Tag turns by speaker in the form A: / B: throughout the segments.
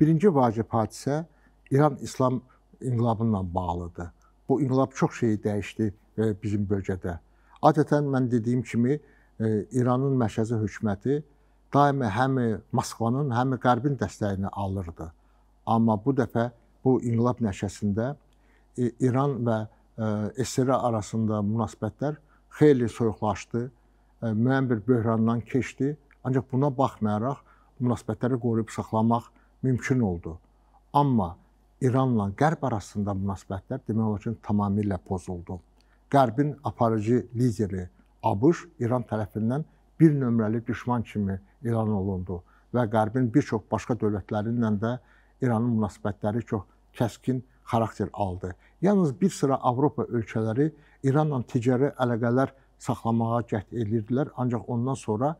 A: Birinci vacib hadisə İran-İslam inqilabı ilə bağlıdır. Bu inqilab çox şeyi dəyişdi e, bizim bölgədə. Adətən mən dediyim kimi e, İranın mərkəzi hökuməti daima həm Moskvanın, həm Qərbin dəstəyini alırdı. Amma bu dəfə bu inqilab nəşəsində e, İran və SSR arasında münasibətlər xeyli soyuqlaşdı, müəyyən bir böhrandan keçdi. Ancaq buna baxmayaraq münasibətləri qoruyub saxlamaq mümkün oldu. Amma İranla Qərb arasında münasibətlər demək olar ki, tamamilə pozuldu. Qərbin aparıcı lideri ABŞ İran tərəfindən bir nömrəli düşman kimi elan olundu və Qərbin bir çox başqa dövlətləri ilə də İranın münasibətləri çox kəskin xarakter aldı. Yalnız bir sıra Avropa ölkələri İranla ticari əlaqələr saxlamağa cəhd edirdilər, ancaq ondan sonra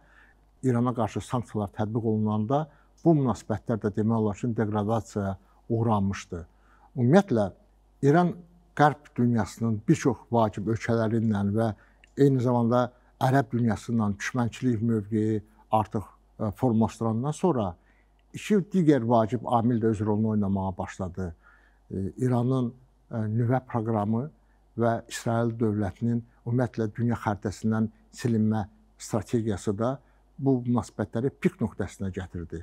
A: İrana qarşı sanksiyalar tətbiq olunanda bu münasibətlər də demək olar ki, deqradasiyaya uğranmışdı. Ümumiyyətlə İran qərb dünyasının bir çox vacib ölkələri ilə və eyni zamanda ərəb dünyası ilə düşmənçilik mövqeyi artıq e, formalaşdırandan sonra iki digər vacib amil də öz rolunu oynamağa başladı. E, İranın e, nüvə proqramı və İsrail dövlətinin ümumiyyətlə dünya xəritəsindən silinmə strategiyası da bu münasibətləri pik nöqtəsinə gətirdi.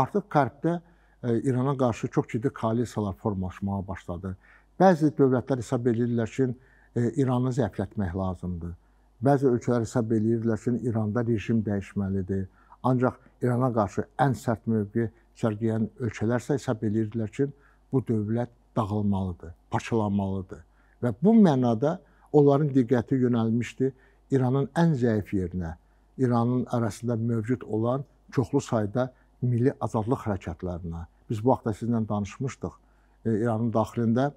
A: Artıq Qərbdə e, İrana qarşı çox ciddi koalisiyalar formalaşmağa başladı. Bəzi dövlətlər hesab edirlər ki, e, İranı zəiflətmək lazımdır. Bəzi ölkələr hesab edirlər ki, İranda rejim dəyişməlidir. Ancaq İrana qarşı ən sərt mövqe sərgiləyən ölkələr isə hesab edirlər ki, bu dövlət dağılmalıdır, parçalanmalıdır. Və bu mənada onların diqqəti yönəlmişdi İranın ən zəif yerinə, İranın arasında mövcud olan çoxlu sayda milli azadlıq hərəkatlarına, biz bu haqda sizinlə danışmışdıq, e, İranın daxilində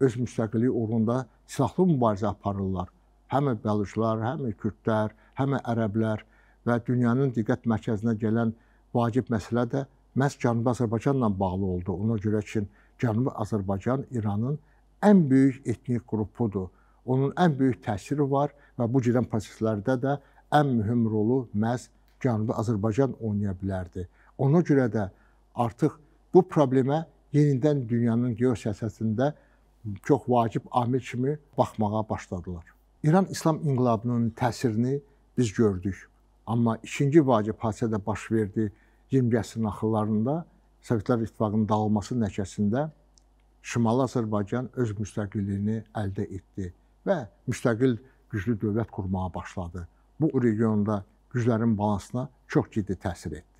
A: öz müstəqilliyi uğrunda silahlı mübarizə aparırlar. Həm Bəluçlar, həm Kürdlər, həm Ərəblər və dünyanın diqqət mərkəzinə gələn vacib məsələ də məhz Cənubi Azərbaycanla bağlı oldu. Ona görə ki, Cənubi Azərbaycan İranın ən böyük etnik qrupudur. Onun ən böyük təsiri var və bu gedən proseslərdə də ən mühüm rolu məhz Cənubi Azərbaycan oynaya bilərdi. Ona görə də artıq bu problemə yenidən dünyanın geosiyasətində çox vacib amil kimi baxmağa başladılar. İran İslam inqilabının təsirini biz gördük. Amma ikinci vacib hadisə də baş verdi 20 əsrin axırlarında Sovetlər İttifaqının dağılması nəticəsində Şimali Azərbaycan öz müstəqilliyini əldə etdi və müstəqil güclü dövlət qurmağa başladı bu regionda güclərin balansına çox ciddi təsir etdi.